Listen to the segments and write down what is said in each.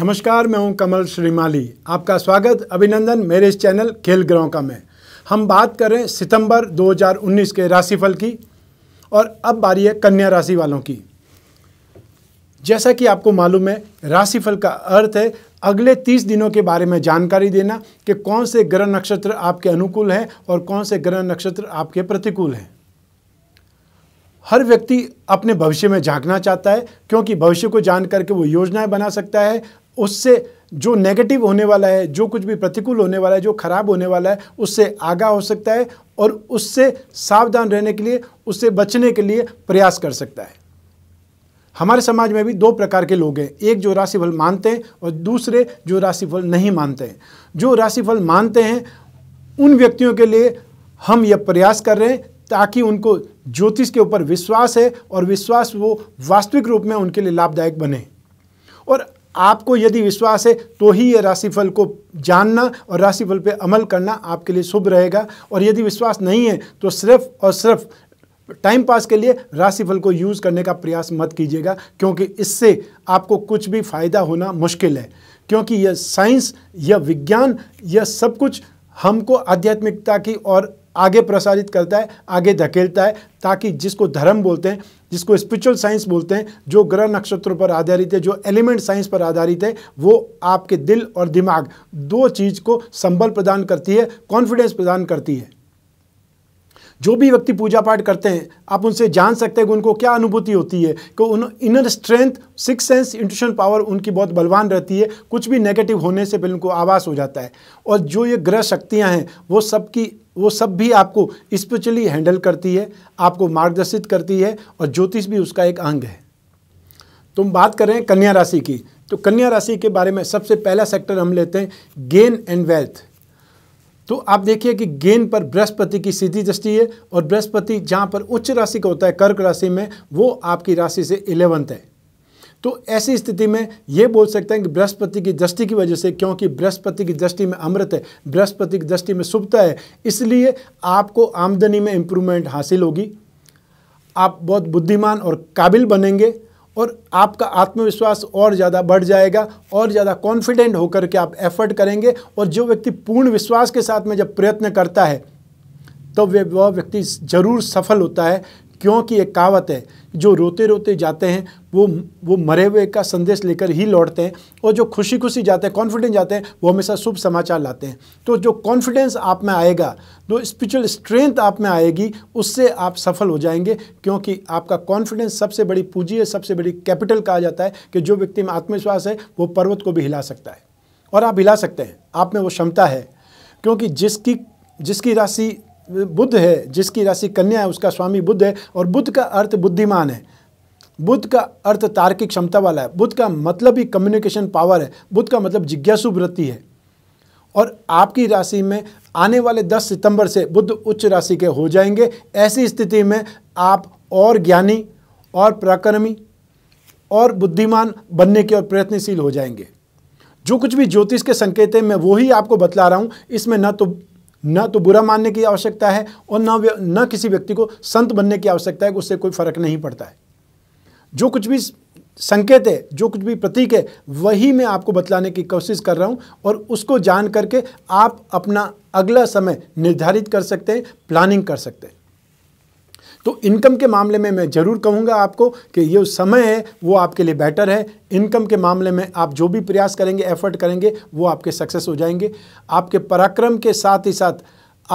नमस्कार मैं हूं कमल श्रीमाली आपका स्वागत अभिनंदन मेरे इस चैनल खेल ग्रहों का में हम बात करें सितंबर 2019 के राशिफल की और अब बारी है कन्या राशि वालों की जैसा कि आपको मालूम है राशिफल का अर्थ है अगले 30 दिनों के बारे में जानकारी देना कि कौन से ग्रह नक्षत्र आपके अनुकूल हैं और कौन से ग्रह नक्षत्र आपके प्रतिकूल हैं हर व्यक्ति अपने भविष्य में झांकना चाहता है क्योंकि भविष्य को जान करके वो योजनाएं बना सकता है उससे जो नेगेटिव होने वाला है जो कुछ भी प्रतिकूल होने वाला है जो खराब होने वाला है उससे आगा हो सकता है और उससे सावधान रहने के लिए उससे बचने के लिए प्रयास कर सकता है हमारे समाज में भी दो प्रकार के लोग हैं एक जो राशिफल मानते हैं और दूसरे जो राशिफल नहीं मानते हैं जो राशिफल मानते हैं उन व्यक्तियों के लिए हम यह प्रयास कर रहे हैं ताकि उनको ज्योतिष के ऊपर विश्वास है और विश्वास वो वास्तविक रूप में उनके लिए लाभदायक बने और आपको यदि विश्वास है तो ही यह राशिफल को जानना और राशिफल पर अमल करना आपके लिए शुभ रहेगा और यदि विश्वास नहीं है तो सिर्फ और सिर्फ टाइम पास के लिए राशिफल को यूज़ करने का प्रयास मत कीजिएगा क्योंकि इससे आपको कुछ भी फ़ायदा होना मुश्किल है क्योंकि यह साइंस यह विज्ञान यह सब कुछ हमको आध्यात्मिकता की और आगे प्रसारित करता है आगे धकेलता है ताकि जिसको धर्म बोलते हैं जिसको स्पिरिचुअल साइंस बोलते हैं जो ग्रह नक्षत्रों पर आधारित है जो एलिमेंट साइंस पर आधारित है वो आपके दिल और दिमाग दो चीज़ को संबल प्रदान करती है कॉन्फिडेंस प्रदान करती है जो भी व्यक्ति पूजा पाठ करते हैं आप उनसे जान सकते हैं कि उनको क्या अनुभूति होती है कि उन inner strength six sense intuition power उनकी बहुत बलवान रहती है कुछ भी नेगेटिव होने से पहले उनको आवास हो जाता है और जो ये ग्रह शक्तियाँ हैं वो सबकी वो सब भी आपको स्पिरिचुअली हैंडल करती है आपको मार्गदर्शित करती है और ज्योतिष भी उसका एक अंग है तो हम बात करें कन्या राशि की तो कन्या राशि के बारे में सबसे पहला सेक्टर हम लेते हैं गेन एंड वेल्थ तो आप देखिए कि गेंद पर बृहस्पति की सीधी दृष्टि है और बृहस्पति जहाँ पर उच्च राशि का होता है कर्क राशि में वो आपकी राशि से इलेवंथ है तो ऐसी स्थिति में ये बोल सकते हैं कि बृहस्पति की दृष्टि की वजह से क्योंकि बृहस्पति की दृष्टि में अमृत है बृहस्पति की दृष्टि में शुभता है इसलिए आपको आमदनी में इम्प्रूवमेंट हासिल होगी आप बहुत बुद्धिमान और काबिल बनेंगे और आपका आत्मविश्वास और ज़्यादा बढ़ जाएगा और ज़्यादा कॉन्फिडेंट होकर के आप एफर्ट करेंगे और जो व्यक्ति पूर्ण विश्वास के साथ में जब प्रयत्न करता है तो वह व्यक्ति ज़रूर सफल होता है क्योंकि एक कहावत है जो रोते रोते जाते हैं वो वो मरे हुए का संदेश लेकर ही लौटते हैं और जो खुशी खुशी जाते हैं कॉन्फिडेंस जाते हैं वो हमेशा शुभ समाचार लाते हैं तो जो कॉन्फिडेंस आप में आएगा जो स्पिरिचुअल स्ट्रेंथ आप में आएगी उससे आप सफल हो जाएंगे क्योंकि आपका कॉन्फिडेंस सबसे बड़ी पूंजी है सबसे बड़ी कैपिटल कहा जाता है कि जो व्यक्ति में आत्मविश्वास है वो पर्वत को भी हिला सकता है और आप हिला सकते हैं आप में वो क्षमता है क्योंकि जिसकी जिसकी राशि बुद्ध है जिसकी राशि कन्या है उसका स्वामी बुद्ध है और बुद्ध का अर्थ बुद्धिमान है बुद्ध का अर्थ तार्किक क्षमता वाला है बुद्ध का मतलब ही कम्युनिकेशन पावर है बुद्ध का मतलब जिज्ञासु वृत्ति है और आपकी राशि में आने वाले 10 सितंबर से बुद्ध उच्च राशि के हो जाएंगे ऐसी स्थिति में आप और ज्ञानी और पराक्रमी और बुद्धिमान बनने के और प्रयत्नशील हो जाएंगे जो कुछ भी ज्योतिष के संकेत है मैं वो ही आपको बतला रहा हूँ इसमें न तो न तो बुरा मानने की आवश्यकता है और न न किसी व्यक्ति को संत बनने की आवश्यकता है उससे कोई फर्क नहीं पड़ता है जो कुछ भी संकेत है जो कुछ भी प्रतीक है वही मैं आपको बतलाने की कोशिश कर रहा हूँ और उसको जान करके आप अपना अगला समय निर्धारित कर सकते हैं प्लानिंग कर सकते हैं तो इनकम के मामले में मैं ज़रूर कहूँगा आपको कि ये समय है वो आपके लिए बेटर है इनकम के मामले में आप जो भी प्रयास करेंगे एफर्ट करेंगे वो आपके सक्सेस हो जाएंगे आपके पराक्रम के साथ ही साथ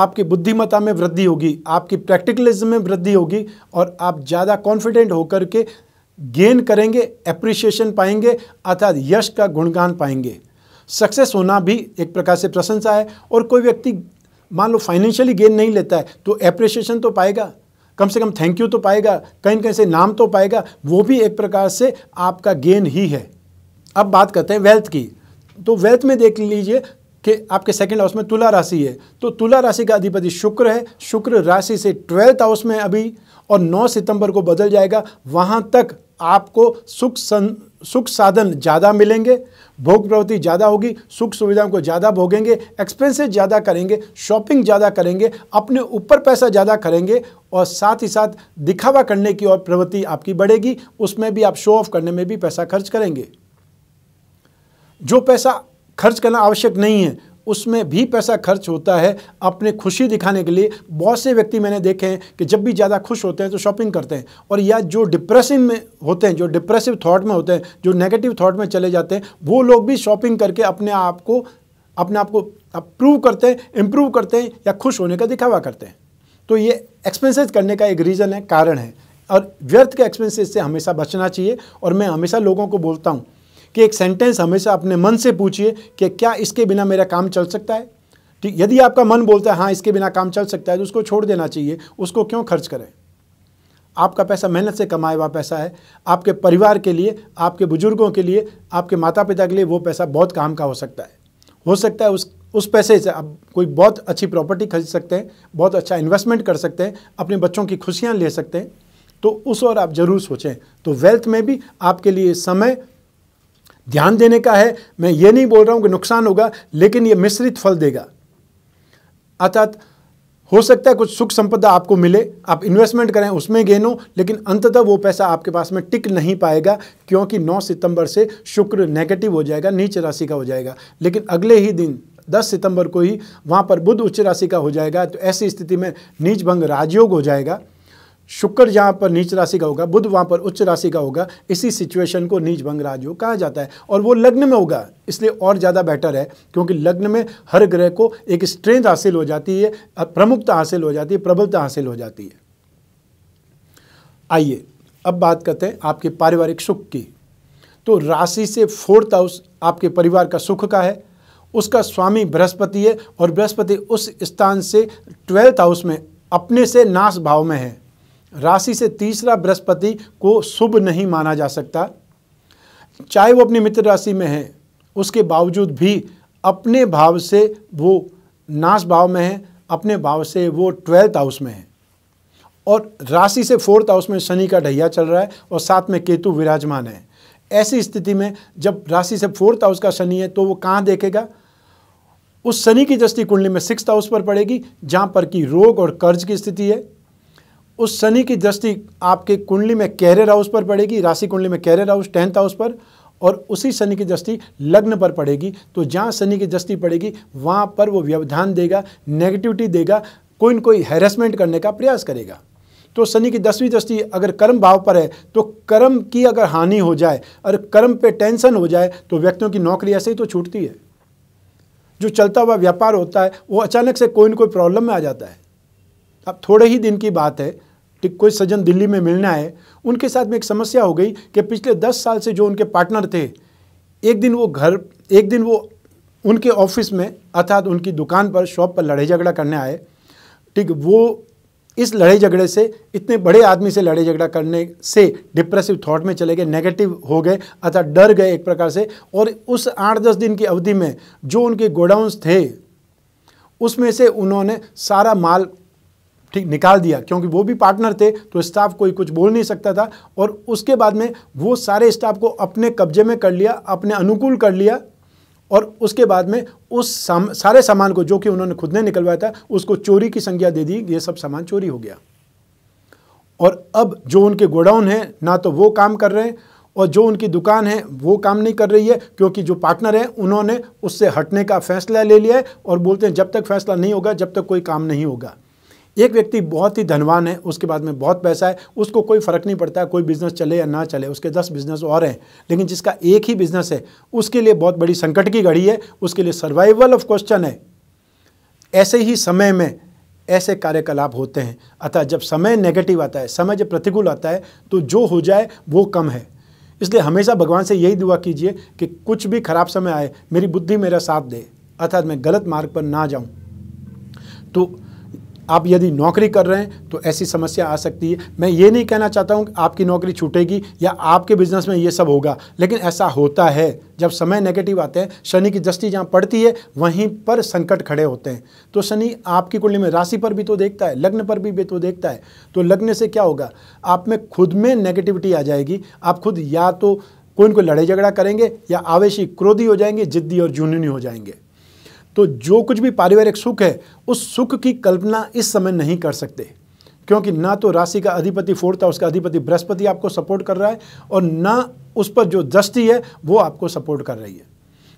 आपकी बुद्धिमत्ता में वृद्धि होगी आपकी प्रैक्टिकलिज्म में वृद्धि होगी और आप ज़्यादा कॉन्फिडेंट होकर के गेन करेंगे एप्रिशिएशन पाएंगे अर्थात यश का गुणगान पाएंगे सक्सेस होना भी एक प्रकार से प्रशंसा है और कोई व्यक्ति मान लो फाइनेंशियली गेन नहीं लेता है तो एप्रिशिएशन तो पाएगा कम से कम थैंक यू तो पाएगा कहीं कहीं से नाम तो पाएगा वो भी एक प्रकार से आपका गेन ही है अब बात करते हैं वेल्थ की तो वेल्थ में देख लीजिए कि आपके सेकंड हाउस में तुला राशि है तो तुला राशि का अधिपति शुक्र है शुक्र राशि से ट्वेल्थ हाउस में अभी और 9 सितंबर को बदल जाएगा वहाँ तक आपको सुख सं सुख साधन ज़्यादा मिलेंगे भोग प्रवृत्ति ज़्यादा होगी सुख सुविधाओं को ज़्यादा भोगेंगे एक्सपेंसेस ज़्यादा करेंगे शॉपिंग ज़्यादा करेंगे अपने ऊपर पैसा ज़्यादा करेंगे और साथ ही साथ दिखावा करने की और प्रवृत्ति आपकी बढ़ेगी उसमें भी आप शो ऑफ करने में भी पैसा खर्च करेंगे जो पैसा खर्च करना आवश्यक नहीं है उसमें भी पैसा खर्च होता है अपने खुशी दिखाने के लिए बहुत से व्यक्ति मैंने देखे हैं कि जब भी ज़्यादा खुश होते हैं तो शॉपिंग करते हैं और या जो डिप्रेसिव में होते हैं जो डिप्रेसिव थाट में होते हैं जो नेगेटिव थाट में चले जाते हैं वो लोग भी शॉपिंग करके अपने आप को अपने आप को अप्रूव करते हैं इम्प्रूव करते हैं या खुश होने का दिखावा करते हैं तो ये एक्सपेंसेस करने का एक रीज़न है कारण है और व्यर्थ के एक्सपेंसेस से हमेशा बचना चाहिए और मैं हमेशा लोगों को बोलता हूँ कि एक सेंटेंस हमेशा अपने मन से पूछिए कि क्या इसके बिना मेरा काम चल सकता है ठीक यदि आपका मन बोलता है हाँ इसके बिना काम चल सकता है तो उसको छोड़ देना चाहिए उसको क्यों खर्च करें आपका पैसा मेहनत से कमाया हुआ पैसा है आपके परिवार के लिए आपके बुजुर्गों के लिए आपके माता पिता के लिए वो पैसा बहुत काम का हो सकता है हो सकता है उस उस पैसे से आप कोई बहुत अच्छी प्रॉपर्टी खरीद सकते हैं बहुत अच्छा इन्वेस्टमेंट कर सकते हैं अपने बच्चों की खुशियाँ ले सकते हैं तो उस और आप ज़रूर सोचें तो वेल्थ में भी आपके लिए समय ध्यान देने का है मैं ये नहीं बोल रहा हूं कि नुकसान होगा लेकिन यह मिश्रित फल देगा अर्थात हो सकता है कुछ सुख संपदा आपको मिले आप इन्वेस्टमेंट करें उसमें गेन हो लेकिन अंततः वो पैसा आपके पास में टिक नहीं पाएगा क्योंकि 9 सितंबर से शुक्र नेगेटिव हो जाएगा नीच राशि का हो जाएगा लेकिन अगले ही दिन 10 सितंबर को ही वहां पर बुध उच्च राशि का हो जाएगा तो ऐसी स्थिति में नीच भंग राजयोग हो जाएगा शुक्र जहाँ पर नीच राशि का होगा बुध वहाँ पर उच्च राशि का होगा इसी सिचुएशन को नीच भंग राजयोग कहा जाता है और वो लग्न में होगा इसलिए और ज़्यादा बेटर है क्योंकि लग्न में हर ग्रह को एक स्ट्रेंथ हासिल हो जाती है प्रमुखता हासिल हो जाती है प्रबलता हासिल हो जाती है आइए अब बात करते हैं आपके पारिवारिक सुख की तो राशि से फोर्थ हाउस आपके परिवार का सुख का है उसका स्वामी बृहस्पति है और बृहस्पति उस स्थान से ट्वेल्थ हाउस में अपने से नाश भाव में है राशि से तीसरा बृहस्पति को शुभ नहीं माना जा सकता चाहे वो अपनी मित्र राशि में है उसके बावजूद भी अपने भाव से वो नाश भाव में है अपने भाव से वो ट्वेल्थ हाउस में है और राशि से फोर्थ हाउस में शनि का ढैया चल रहा है और साथ में केतु विराजमान है ऐसी स्थिति में जब राशि से फोर्थ हाउस का शनि है तो वो कहाँ देखेगा उस शनि की दृष्टि कुंडली में सिक्स हाउस पर पड़ेगी जहाँ पर कि रोग और कर्ज की स्थिति है उस शनि की दृष्टि आपके कुंडली में कैरियर हाउस पर पड़ेगी राशि कुंडली में कैरियर हाउस टेंथ हाउस पर और उसी शनि की दृष्टि लग्न पर पड़ेगी तो जहाँ शनि की दृष्टि पड़ेगी वहाँ पर वो व्यवधान देगा नेगेटिविटी देगा कोई न कोई हैरेसमेंट करने का प्रयास करेगा तो शनि की दसवीं दृष्टि अगर कर्म भाव पर है तो कर्म की अगर हानि हो जाए और कर्म पे टेंशन हो जाए तो व्यक्तियों की नौकरी ऐसे ही तो छूटती है जो चलता हुआ व्यापार होता है वो अचानक से कोई न कोई प्रॉब्लम में आ जाता है अब थोड़े ही दिन की बात है कि कोई सज्जन दिल्ली में मिलना है उनके साथ में एक समस्या हो गई कि पिछले दस साल से जो उनके पार्टनर थे एक दिन वो घर एक दिन वो उनके ऑफिस में अर्थात उनकी दुकान पर शॉप पर लड़ाई झगड़ा करने आए ठीक वो इस लड़ाई झगड़े से इतने बड़े आदमी से लड़ाई झगड़ा करने से डिप्रेसिव थॉट में चले गए नेगेटिव हो गए अर्थात डर गए एक प्रकार से और उस आठ दस दिन की अवधि में जो उनके गोडाउंस थे उसमें से उन्होंने सारा माल ठीक निकाल दिया क्योंकि वो भी पार्टनर थे तो स्टाफ कोई कुछ बोल नहीं सकता था और उसके बाद में वो सारे स्टाफ को अपने कब्जे में कर लिया अपने अनुकूल कर लिया और उसके बाद में उस साम, सारे सामान को जो कि उन्होंने खुद ने निकलवाया था उसको चोरी की संज्ञा दे दी ये सब सामान चोरी हो गया और अब जो उनके गोडाउन है ना तो वो काम कर रहे हैं और जो उनकी दुकान है वो काम नहीं कर रही है क्योंकि जो पार्टनर है उन्होंने उससे हटने का फैसला ले लिया है और बोलते हैं जब तक फैसला नहीं होगा जब तक कोई काम नहीं होगा एक व्यक्ति बहुत ही धनवान है उसके बाद में बहुत पैसा है उसको कोई फ़र्क नहीं पड़ता कोई बिज़नेस चले या ना चले उसके दस बिज़नेस और हैं लेकिन जिसका एक ही बिज़नेस है उसके लिए बहुत बड़ी संकट की घड़ी है उसके लिए सर्वाइवल ऑफ क्वेश्चन है ऐसे ही समय में ऐसे कार्यकलाप होते हैं अतः जब समय नेगेटिव आता है समय जब प्रतिकूल आता है तो जो हो जाए वो कम है इसलिए हमेशा भगवान से यही दुआ कीजिए कि कुछ भी खराब समय आए मेरी बुद्धि मेरा साथ दे अर्थात मैं गलत मार्ग पर ना जाऊं तो आप यदि नौकरी कर रहे हैं तो ऐसी समस्या आ सकती है मैं ये नहीं कहना चाहता हूँ कि आपकी नौकरी छूटेगी या आपके बिजनेस में ये सब होगा लेकिन ऐसा होता है जब समय नेगेटिव आते हैं शनि की दृष्टि जहाँ पड़ती है वहीं पर संकट खड़े होते हैं तो शनि आपकी कुंडली में राशि पर भी तो देखता है लग्न पर भी तो देखता है तो लग्न से क्या होगा आप में खुद में नेगेटिविटी आ जाएगी आप खुद या तो कोई इनको लड़ाई झगड़ा करेंगे या आवेशी क्रोधी हो जाएंगे जिद्दी और जुनूनी हो जाएंगे तो जो कुछ भी पारिवारिक सुख है उस सुख की कल्पना इस समय नहीं कर सकते क्योंकि ना तो राशि का अधिपति फोड़ता उसका अधिपति बृहस्पति आपको सपोर्ट कर रहा है और ना उस पर जो दृष्टि है वो आपको सपोर्ट कर रही है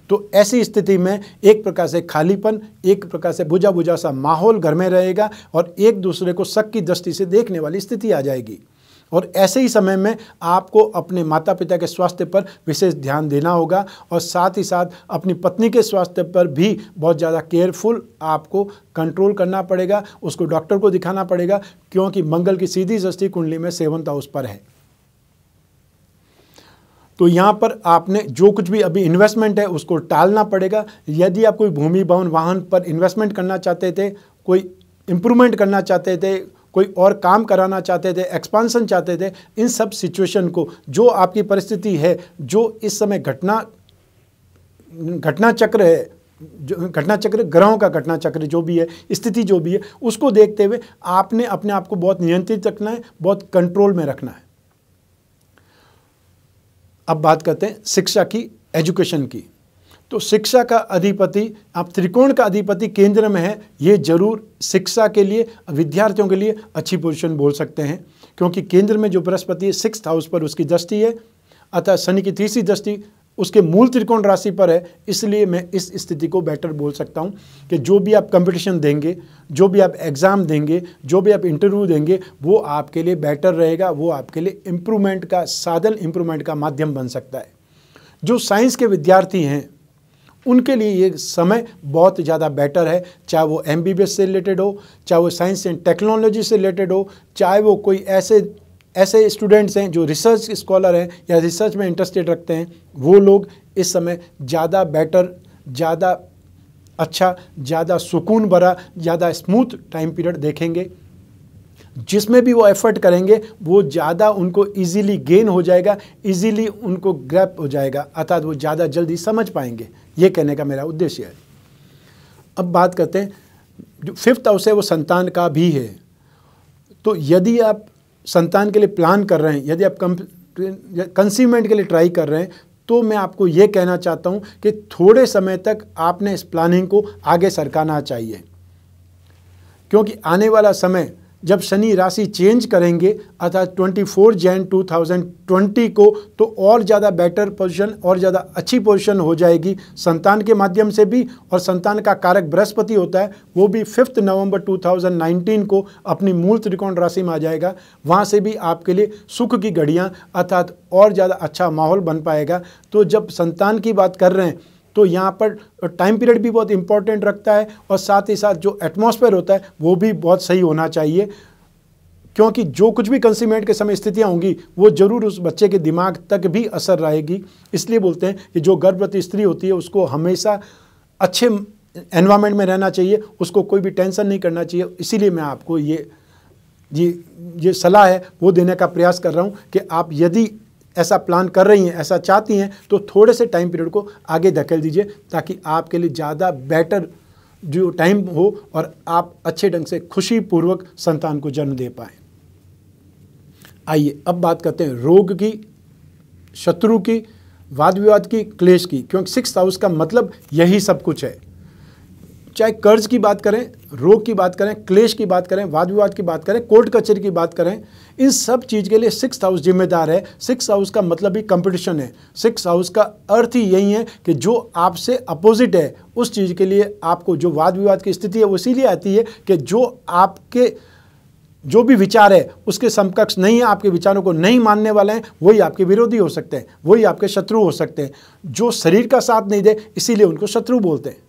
तो ऐसी स्थिति में एक प्रकार से खालीपन एक प्रकार से बुझा बुझा सा माहौल घर में रहेगा और एक दूसरे को शक की दृष्टि से देखने वाली स्थिति आ जाएगी और ऐसे ही समय में आपको अपने माता पिता के स्वास्थ्य पर विशेष ध्यान देना होगा और साथ ही साथ अपनी पत्नी के स्वास्थ्य पर भी बहुत ज़्यादा केयरफुल आपको कंट्रोल करना पड़ेगा उसको डॉक्टर को दिखाना पड़ेगा क्योंकि मंगल की सीधी सस्ती कुंडली में सेवंथ हाउस पर है तो यहाँ पर आपने जो कुछ भी अभी इन्वेस्टमेंट है उसको टालना पड़ेगा यदि आप कोई भूमि भवन वाहन पर इन्वेस्टमेंट करना चाहते थे कोई इम्प्रूवमेंट करना चाहते थे कोई और काम कराना चाहते थे एक्सपांसन चाहते थे इन सब सिचुएशन को जो आपकी परिस्थिति है जो इस समय घटना घटना चक्र है जो घटना चक्र ग्रहों का घटना चक्र जो भी है स्थिति जो भी है उसको देखते हुए आपने अपने आप को बहुत नियंत्रित रखना है बहुत कंट्रोल में रखना है अब बात करते हैं शिक्षा की एजुकेशन की तो शिक्षा का अधिपति आप त्रिकोण का अधिपति केंद्र में है ये जरूर शिक्षा के लिए विद्यार्थियों के लिए अच्छी पोजिशन बोल सकते हैं क्योंकि केंद्र में जो बृहस्पति है सिक्स हाउस पर उसकी दृष्टि है अतः शनि की तीसरी दृष्टि उसके मूल त्रिकोण राशि पर है इसलिए मैं इस स्थिति को बेटर बोल सकता हूँ कि जो भी आप कंपटीशन देंगे जो भी आप एग्ज़ाम देंगे जो भी आप इंटरव्यू देंगे वो आपके लिए बेटर रहेगा वो आपके लिए इम्प्रूवमेंट का साधन इम्प्रूवमेंट का माध्यम बन सकता है जो साइंस के विद्यार्थी हैं उनके लिए ये समय बहुत ज़्यादा बेटर है चाहे वो एम से रिलेटेड हो चाहे वो साइंस एंड टेक्नोलॉजी से रिलेटेड हो चाहे वो कोई ऐसे ऐसे स्टूडेंट्स हैं जो रिसर्च स्कॉलर हैं या रिसर्च में इंटरेस्टेड रखते हैं वो लोग इस समय ज़्यादा बेटर ज़्यादा अच्छा ज़्यादा सुकून भरा ज़्यादा स्मूथ टाइम पीरियड देखेंगे जिसमें भी वो एफर्ट करेंगे वो ज़्यादा उनको इजीली गेन हो जाएगा इजीली उनको ग्रैप हो जाएगा अर्थात वो ज़्यादा जल्दी समझ पाएंगे ये कहने का मेरा उद्देश्य है अब बात करते हैं जो फिफ्थ हाउस है वो संतान का भी है तो यदि आप संतान के लिए प्लान कर रहे हैं यदि आप कंसीवमेंट के लिए ट्राई कर रहे हैं तो मैं आपको ये कहना चाहता हूँ कि थोड़े समय तक आपने इस प्लानिंग को आगे सरकाना चाहिए क्योंकि आने वाला समय जब शनि राशि चेंज करेंगे अर्थात 24 जैन 2020 को तो और ज़्यादा बेटर पोजीशन और ज़्यादा अच्छी पोजीशन हो जाएगी संतान के माध्यम से भी और संतान का कारक बृहस्पति होता है वो भी फिफ्थ नवंबर 2019 को अपनी मूल त्रिकोण राशि में आ जाएगा वहाँ से भी आपके लिए सुख की घड़ियाँ अर्थात और ज़्यादा अच्छा माहौल बन पाएगा तो जब संतान की बात कर रहे हैं तो यहाँ पर टाइम पीरियड भी बहुत इंपॉर्टेंट रखता है और साथ ही साथ जो एटमॉस्फेयर होता है वो भी बहुत सही होना चाहिए क्योंकि जो कुछ भी कंसीमेंट के समय स्थितियाँ होंगी वो जरूर उस बच्चे के दिमाग तक भी असर रहेगी इसलिए बोलते हैं कि जो गर्भवती स्त्री होती है उसको हमेशा अच्छे एनवायरमेंट में रहना चाहिए उसको कोई भी टेंशन नहीं करना चाहिए इसीलिए मैं आपको ये ये ये सलाह है वो देने का प्रयास कर रहा हूँ कि आप यदि ऐसा प्लान कर रही हैं ऐसा चाहती हैं तो थोड़े से टाइम पीरियड को आगे धकेल दीजिए ताकि आपके लिए ज़्यादा बेटर जो टाइम हो और आप अच्छे ढंग से खुशी पूर्वक संतान को जन्म दे पाए आइए अब बात करते हैं रोग की शत्रु की वाद विवाद की क्लेश की क्योंकि सिक्स हाउस का मतलब यही सब कुछ है चाहे कर्ज की बात करें रोग की बात करें क्लेश की बात करें वाद विवाद की बात करें कोर्ट कचहरी की बात करें इन सब चीज़ के लिए सिक्स हाउस जिम्मेदार है सिक्स हाउस का मतलब ही कंपटीशन है सिक्स हाउस का अर्थ ही यही है कि जो आपसे अपोजिट है उस चीज़ के लिए आपको जो वाद विवाद की स्थिति है वो इसीलिए आती है कि जो आपके जो भी विचार है उसके समकक्ष नहीं है आपके विचारों को नहीं मानने वाले हैं वही आपके विरोधी हो सकते हैं वही आपके शत्रु हो सकते हैं जो शरीर का साथ नहीं दे इसीलिए उनको शत्रु बोलते हैं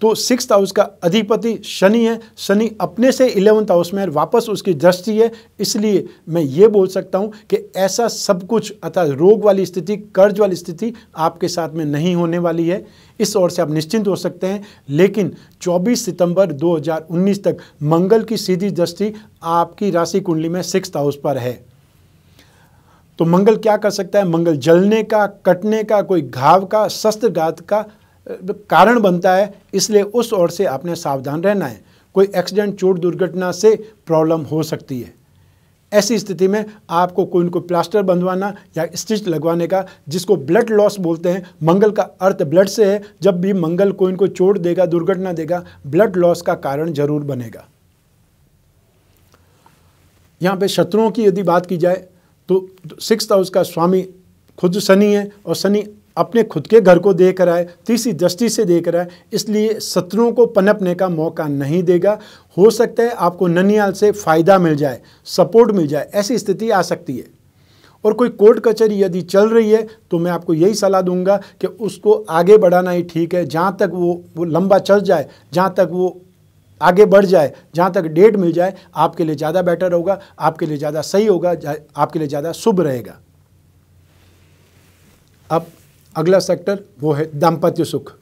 तो सिक्स हाउस का अधिपति शनि है शनि अपने से इलेवंथ हाउस में वापस उसकी दृष्टि है इसलिए मैं ये बोल सकता हूँ कि ऐसा सब कुछ अर्थात रोग वाली स्थिति कर्ज वाली स्थिति आपके साथ में नहीं होने वाली है इस ओर से आप निश्चिंत हो सकते हैं लेकिन 24 सितंबर 2019 तक मंगल की सीधी दृष्टि आपकी राशि कुंडली में सिक्स हाउस पर है तो मंगल क्या कर सकता है मंगल जलने का कटने का कोई घाव का शस्त्रघात का कारण बनता है इसलिए उस ओर से आपने सावधान रहना है कोई एक्सीडेंट चोट दुर्घटना से प्रॉब्लम हो सकती है ऐसी स्थिति में आपको कोई उनको प्लास्टर बंधवाना या स्टिच लगवाने का जिसको ब्लड लॉस बोलते हैं मंगल का अर्थ ब्लड से है जब भी मंगल कोई इनको चोट देगा दुर्घटना देगा ब्लड लॉस का कारण जरूर बनेगा यहाँ पे शत्रुओं की यदि बात की जाए तो सिक्स हाउस का स्वामी खुद शनि है और शनि अपने खुद के घर को देख रहा है तीसरी दृष्टि से देख रहा है इसलिए शत्रुओं को पनपने का मौका नहीं देगा हो सकता है आपको ननियाल से फ़ायदा मिल जाए सपोर्ट मिल जाए ऐसी स्थिति आ सकती है और कोई कोर्ट कचहरी यदि चल रही है तो मैं आपको यही सलाह दूंगा कि उसको आगे बढ़ाना ही ठीक है जहाँ तक वो वो लंबा चल जाए जहाँ तक वो आगे बढ़ जाए जहाँ तक डेट मिल जाए आपके लिए ज़्यादा बेटर होगा आपके लिए ज़्यादा सही होगा आपके लिए ज़्यादा शुभ रहेगा अब अगला सेक्टर वो है दाम्पत्य सुख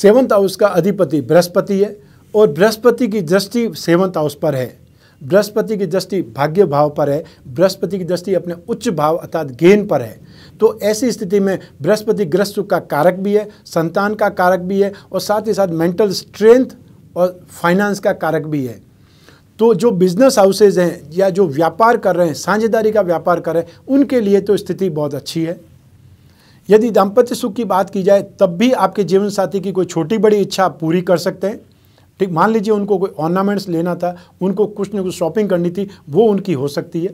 सेवंथ हाउस का अधिपति बृहस्पति है और बृहस्पति की दृष्टि सेवंथ हाउस पर है बृहस्पति की दृष्टि भाग्य भाव पर है बृहस्पति की दृष्टि अपने उच्च भाव अर्थात गेन पर है तो ऐसी स्थिति में बृहस्पति ग्रस्त सुख का कारक भी है संतान का कारक भी है और साथ ही साथ मेंटल स्ट्रेंथ और फाइनेंस का कारक भी है तो जो बिजनेस हाउसेज हैं या जो व्यापार कर रहे हैं साझेदारी का व्यापार कर रहे हैं उनके लिए तो स्थिति बहुत अच्छी है यदि दाम्पत्य सुख की बात की जाए तब भी आपके जीवन साथी की कोई छोटी बड़ी इच्छा पूरी कर सकते हैं ठीक मान लीजिए उनको कोई ऑर्नामेंट्स लेना था उनको कुछ ना कुछ शॉपिंग करनी थी वो उनकी हो सकती है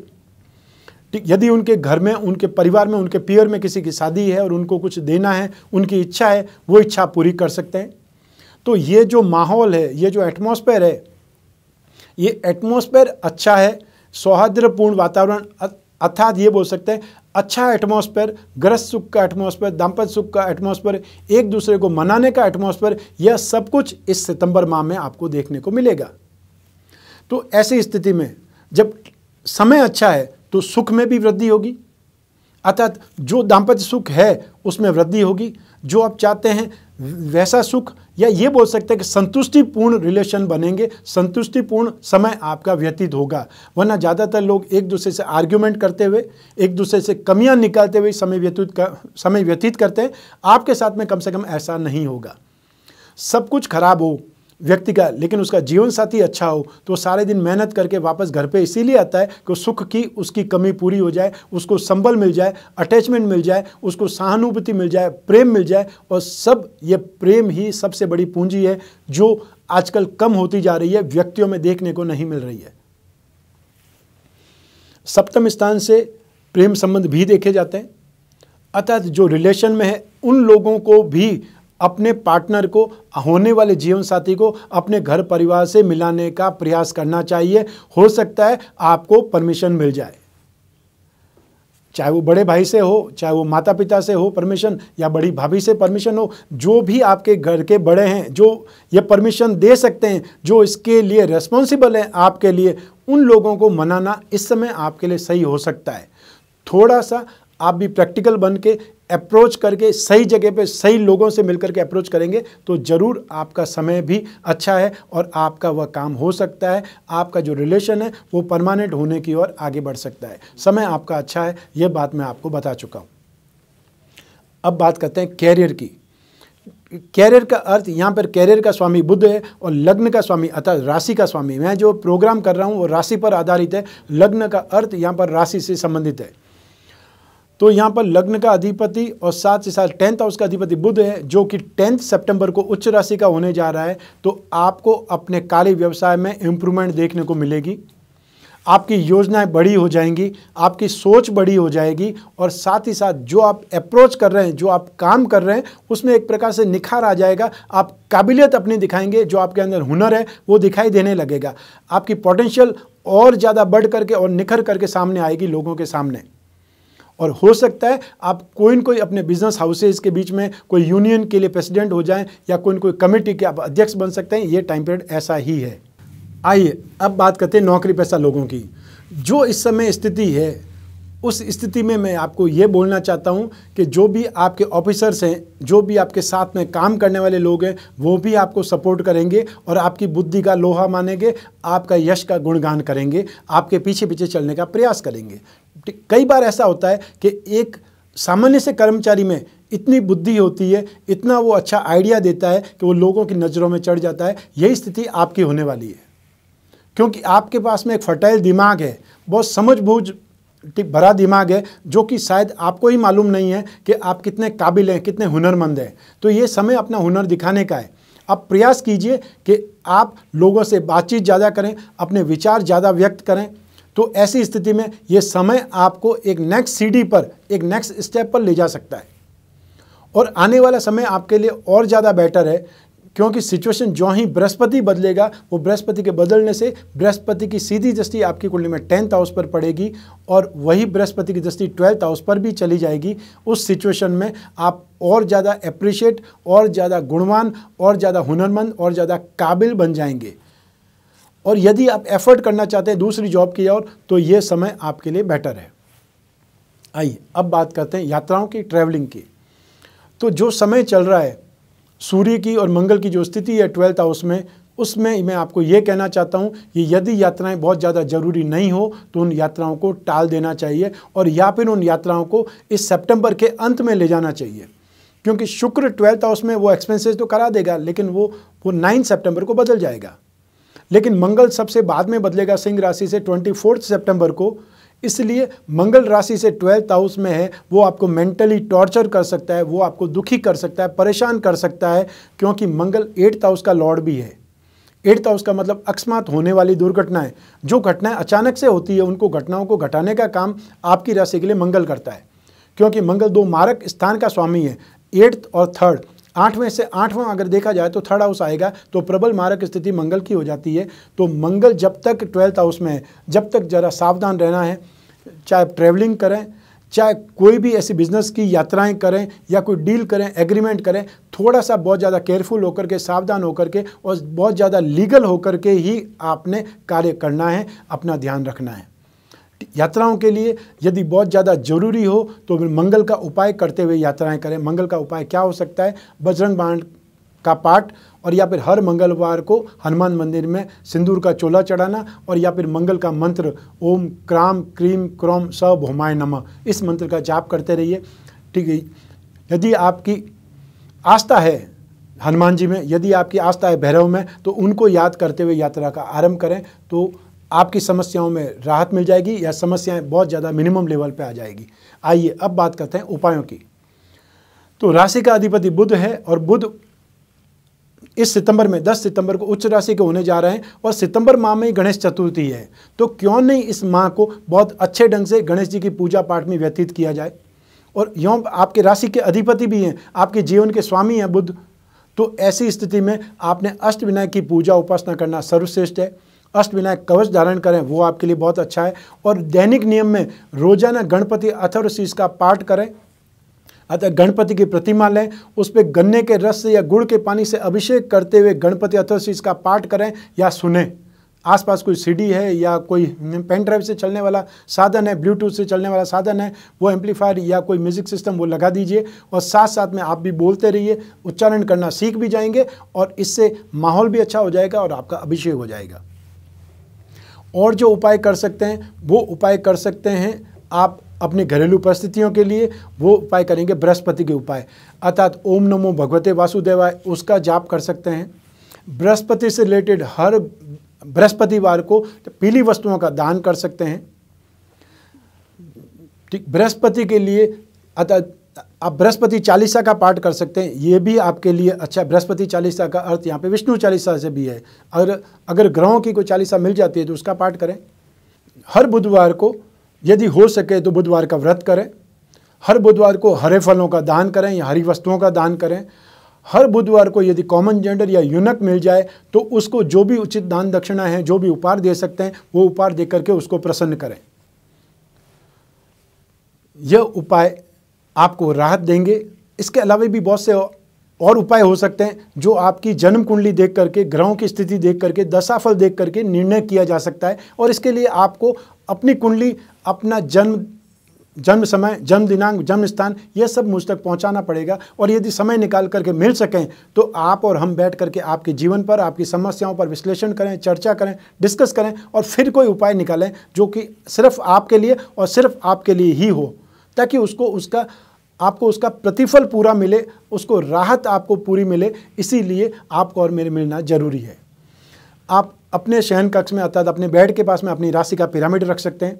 ठीक यदि उनके घर में उनके परिवार में उनके पियर में किसी की शादी है और उनको कुछ देना है उनकी इच्छा है वो इच्छा पूरी कर सकते हैं तो ये जो माहौल है ये जो एटमोसफेयर है ये एटमोसफेयर अच्छा है सौहार्द्रपूर्ण वातावरण अर्थात ये बोल सकते हैं अच्छा एटमॉस्फेयर ग्रस्त सुख का एटमॉस्फेयर दाम्पत्य सुख का एटमॉस्फेयर एक दूसरे को मनाने का एटमॉस्फेयर यह सब कुछ इस सितंबर माह में आपको देखने को मिलेगा तो ऐसी स्थिति में जब समय अच्छा है तो सुख में भी वृद्धि होगी अर्थात जो दाम्पत्य सुख है उसमें वृद्धि होगी जो आप चाहते हैं वैसा सुख या ये बोल सकते हैं कि संतुष्टिपूर्ण रिलेशन बनेंगे संतुष्टिपूर्ण समय आपका व्यतीत होगा वरना ज़्यादातर लोग एक दूसरे से आर्ग्यूमेंट करते हुए एक दूसरे से कमियां निकालते हुए समय व्यतीत कर समय व्यतीत करते हैं आपके साथ में कम से कम ऐसा नहीं होगा सब कुछ खराब हो व्यक्ति का लेकिन उसका जीवन साथी अच्छा हो तो वो सारे दिन मेहनत करके वापस घर पे इसीलिए आता है कि सुख की उसकी कमी पूरी हो जाए उसको संबल मिल जाए अटैचमेंट मिल जाए उसको सहानुभूति मिल जाए प्रेम मिल जाए और सब ये प्रेम ही सबसे बड़ी पूंजी है जो आजकल कम होती जा रही है व्यक्तियों में देखने को नहीं मिल रही है सप्तम स्थान से प्रेम संबंध भी देखे जाते हैं अर्थात जो रिलेशन में है उन लोगों को भी अपने पार्टनर को होने वाले जीवन साथी को अपने घर परिवार से मिलाने का प्रयास करना चाहिए हो सकता है आपको परमिशन मिल जाए चाहे वो बड़े भाई से हो चाहे वो माता पिता से हो परमिशन या बड़ी भाभी से परमिशन हो जो भी आपके घर के बड़े हैं जो ये परमिशन दे सकते हैं जो इसके लिए रेस्पॉन्सिबल हैं आपके लिए उन लोगों को मनाना इस समय आपके लिए सही हो सकता है थोड़ा सा आप भी प्रैक्टिकल बन के अप्रोच करके सही जगह पे सही लोगों से मिलकर के अप्रोच करेंगे तो ज़रूर आपका समय भी अच्छा है और आपका वह काम हो सकता है आपका जो रिलेशन है वो परमानेंट होने की ओर आगे बढ़ सकता है समय आपका अच्छा है यह बात मैं आपको बता चुका हूँ अब बात करते हैं कैरियर की कैरियर का अर्थ यहाँ पर कैरियर का स्वामी बुद्ध है और लग्न का स्वामी अर्थात राशि का स्वामी मैं जो प्रोग्राम कर रहा हूँ वो राशि पर आधारित है लग्न का अर्थ यहाँ पर राशि से संबंधित है तो यहाँ पर लग्न का अधिपति और साथ ही साथ टेंथ हाउस का अधिपति बुध है जो कि टेंथ सितंबर को उच्च राशि का होने जा रहा है तो आपको अपने कार्य व्यवसाय में इम्प्रूवमेंट देखने को मिलेगी आपकी योजनाएं बड़ी हो जाएंगी आपकी सोच बड़ी हो जाएगी और साथ ही साथ जो आप अप्रोच कर रहे हैं जो आप काम कर रहे हैं उसमें एक प्रकार से निखार आ जाएगा आप काबिलियत अपनी दिखाएंगे जो आपके अंदर हुनर है वो दिखाई देने लगेगा आपकी पोटेंशियल और ज़्यादा बढ़ करके और निखर करके सामने आएगी लोगों के सामने और हो सकता है आप कोई न कोई अपने बिजनेस हाउसेज के बीच में कोई यूनियन के लिए प्रेसिडेंट हो जाएं या कोई कोई कमेटी के आप अध्यक्ष बन सकते हैं ये टाइम पीरियड ऐसा ही है आइए अब बात करते हैं नौकरी पैसा लोगों की जो इस समय स्थिति है उस स्थिति में मैं आपको ये बोलना चाहता हूँ कि जो भी आपके ऑफिसर्स हैं जो भी आपके साथ में काम करने वाले लोग हैं वो भी आपको सपोर्ट करेंगे और आपकी बुद्धि का लोहा मानेंगे आपका यश का गुणगान करेंगे आपके पीछे पीछे चलने का प्रयास करेंगे कई बार ऐसा होता है कि एक सामान्य से कर्मचारी में इतनी बुद्धि होती है इतना वो अच्छा आइडिया देता है कि वो लोगों की नज़रों में चढ़ जाता है यही स्थिति आपकी होने वाली है क्योंकि आपके पास में एक फर्टाइल दिमाग है बहुत समझ बूझ भरा दिमाग है जो कि शायद आपको ही मालूम नहीं है कि आप कितने काबिल हैं कितने हुनरमंद हैं तो ये समय अपना हुनर दिखाने का है आप प्रयास कीजिए कि आप लोगों से बातचीत ज़्यादा करें अपने विचार ज़्यादा व्यक्त करें तो ऐसी स्थिति में ये समय आपको एक नेक्स्ट सीढ़ी पर एक नेक्स्ट स्टेप पर ले जा सकता है और आने वाला समय आपके लिए और ज़्यादा बेटर है क्योंकि सिचुएशन जो ही बृहस्पति बदलेगा वो बृहस्पति के बदलने से बृहस्पति की सीधी दृष्टि आपकी कुंडली में टेंथ हाउस पर पड़ेगी और वही बृहस्पति की दृष्टि ट्वेल्थ हाउस पर भी चली जाएगी उस सिचुएशन में आप और ज़्यादा अप्रिशिएट और ज़्यादा गुणवान और ज़्यादा हुनरमंद और ज़्यादा काबिल बन जाएंगे और यदि आप एफर्ट करना चाहते हैं दूसरी जॉब की और तो ये समय आपके लिए बेटर है आइए अब बात करते हैं यात्राओं की ट्रैवलिंग की तो जो समय चल रहा है सूर्य की और मंगल की जो स्थिति है ट्वेल्थ हाउस में उसमें मैं आपको ये कहना चाहता हूँ कि यदि यात्राएं बहुत ज़्यादा ज़रूरी नहीं हो तो उन यात्राओं को टाल देना चाहिए और या फिर उन यात्राओं को इस सितंबर के अंत में ले जाना चाहिए क्योंकि शुक्र ट्वेल्थ हाउस में वो एक्सपेंसेस तो करा देगा लेकिन वो वो नाइन्थ सेप्टेम्बर को बदल जाएगा लेकिन मंगल सबसे बाद में बदलेगा सिंह राशि से ट्वेंटी सितंबर को इसलिए मंगल राशि से ट्वेल्थ हाउस में है वो आपको मेंटली टॉर्चर कर सकता है वो आपको दुखी कर सकता है परेशान कर सकता है क्योंकि मंगल एट्थ हाउस का लॉर्ड भी है एट्थ हाउस का मतलब अकस्मात होने वाली दुर्घटनाएं जो घटनाएं अचानक से होती है उनको घटनाओं को घटाने का काम आपकी राशि के लिए मंगल करता है क्योंकि मंगल दो मारक स्थान का स्वामी है एट्थ और थर्ड आठवें से आठवां अगर देखा जाए तो थर्ड हाउस आएगा तो प्रबल मारक स्थिति मंगल की हो जाती है तो मंगल जब तक ट्वेल्थ हाउस में है जब तक ज़रा सावधान रहना है चाहे ट्रैवलिंग करें चाहे कोई भी ऐसी बिजनेस की यात्राएं करें या कोई डील करें एग्रीमेंट करें थोड़ा सा बहुत ज़्यादा केयरफुल होकर के सावधान होकर के और बहुत ज़्यादा लीगल होकर के ही आपने कार्य करना है अपना ध्यान रखना है यात्राओं के लिए यदि बहुत ज़्यादा ज़रूरी हो तो मंगल का उपाय करते हुए यात्राएं करें मंगल का उपाय क्या हो सकता है बजरंग बाण का पाठ और या फिर हर मंगलवार को हनुमान मंदिर में सिंदूर का चोला चढ़ाना और या फिर मंगल का मंत्र ओम क्राम क्रीम क्रोम स भोमाय नमः इस मंत्र का जाप करते रहिए ठीक है यदि आपकी आस्था है हनुमान जी में यदि आपकी आस्था है भैरव में तो उनको याद करते हुए यात्रा का आरंभ करें तो आपकी समस्याओं में राहत मिल जाएगी या समस्याएं बहुत ज़्यादा मिनिमम लेवल पे आ जाएगी आइए अब बात करते हैं उपायों की तो राशि का अधिपति बुध है और बुध इस सितंबर में 10 सितंबर को उच्च राशि के होने जा रहे हैं और सितंबर माह में ही गणेश चतुर्थी है तो क्यों नहीं इस माह को बहुत अच्छे ढंग से गणेश जी की पूजा पाठ में व्यतीत किया जाए और यौ आपके राशि के अधिपति भी हैं आपके जीवन के स्वामी हैं बुद्ध तो ऐसी स्थिति में आपने अष्ट विनायक की पूजा उपासना करना सर्वश्रेष्ठ है अष्टविनायक कवच धारण करें वो आपके लिए बहुत अच्छा है और दैनिक नियम में रोजाना गणपति अथर्व शीश का पाठ करें अतः गणपति की प्रतिमा लें उस पर गन्ने के रस से या गुड़ के पानी से अभिषेक करते हुए गणपति अथर्वशीष का पाठ करें या सुने आसपास कोई सीडी है या कोई पेन ड्राइव से चलने वाला साधन है ब्लूटूथ से चलने वाला साधन है वो एम्पलीफायर या कोई म्यूज़िक सिस्टम वो लगा दीजिए और साथ साथ में आप भी बोलते रहिए उच्चारण करना सीख भी जाएंगे और इससे माहौल भी अच्छा हो जाएगा और आपका अभिषेक हो जाएगा और जो उपाय कर सकते हैं वो उपाय कर सकते हैं आप अपने घरेलू परिस्थितियों के लिए वो उपाय करेंगे बृहस्पति के उपाय अर्थात ओम नमो भगवते वासुदेवाय उसका जाप कर सकते हैं बृहस्पति से रिलेटेड हर बृहस्पतिवार को पीली वस्तुओं का दान कर सकते हैं ठीक बृहस्पति के लिए अर्थात आप बृहस्पति चालीसा का पाठ कर सकते हैं ये भी आपके लिए अच्छा बृहस्पति चालीसा का अर्थ यहाँ पे विष्णु चालीसा से भी है अगर अगर ग्रहों की कोई चालीसा मिल जाती है तो उसका पाठ करें हर बुधवार को यदि हो सके तो बुधवार का व्रत करें हर बुधवार को हरे फलों का दान करें या हरी वस्तुओं का दान करें हर बुधवार को यदि कॉमन जेंडर या यूनक मिल जाए तो उसको जो भी उचित दान दक्षिणा है जो भी उपहार दे सकते हैं वो उपहार दे करके उसको प्रसन्न करें यह उपाय आपको राहत देंगे इसके अलावा भी बहुत से और उपाय हो सकते हैं जो आपकी जन्म कुंडली देख करके ग्रहों की स्थिति देख करके दशाफल देख करके निर्णय किया जा सकता है और इसके लिए आपको अपनी कुंडली अपना जन्म जन्म समय जन्म दिनांक जन्म स्थान यह सब मुझ तक पहुंचाना पड़ेगा और यदि समय निकाल करके मिल सकें तो आप और हम बैठ करके आपके जीवन पर आपकी समस्याओं पर विश्लेषण करें चर्चा करें डिस्कस करें और फिर कोई उपाय निकालें जो कि सिर्फ आपके लिए और सिर्फ आपके लिए ही हो ताकि उसको उसका आपको उसका प्रतिफल पूरा मिले उसको राहत आपको पूरी मिले इसीलिए आपको और मेरे मिलना जरूरी है आप अपने शयन कक्ष में अर्थात अपने बेड के पास में अपनी राशि का पिरामिड रख सकते हैं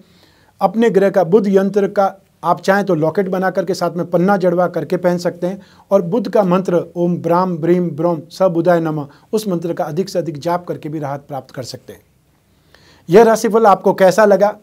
अपने ग्रह का बुद्ध यंत्र का आप चाहें तो लॉकेट बना करके साथ में पन्ना जड़वा करके पहन सकते हैं और बुद्ध का मंत्र ओम ब्राम ब्रीम ब्रोम सब उदय नम उस मंत्र का अधिक से अधिक जाप करके भी राहत प्राप्त कर सकते हैं यह राशिफल आपको कैसा लगा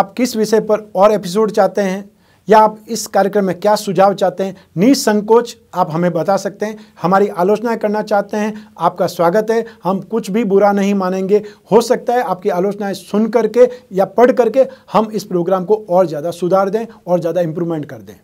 आप किस विषय पर और एपिसोड चाहते हैं या आप इस कार्यक्रम में क्या सुझाव चाहते हैं निसंकोच आप हमें बता सकते हैं हमारी आलोचना करना चाहते हैं आपका स्वागत है हम कुछ भी बुरा नहीं मानेंगे हो सकता है आपकी आलोचनाएं सुन करके या पढ़ करके हम इस प्रोग्राम को और ज़्यादा सुधार दें और ज़्यादा इम्प्रूवमेंट कर दें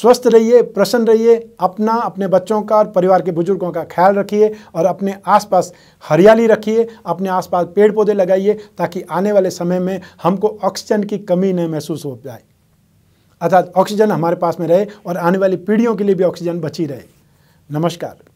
स्वस्थ रहिए प्रसन्न रहिए अपना अपने बच्चों का और परिवार के बुजुर्गों का ख्याल रखिए और अपने आसपास हरियाली रखिए अपने आसपास पेड़ पौधे लगाइए ताकि आने वाले समय में हमको ऑक्सीजन की कमी नहीं महसूस हो पाए अर्थात ऑक्सीजन हमारे पास में रहे और आने वाली पीढ़ियों के लिए भी ऑक्सीजन बची रहे नमस्कार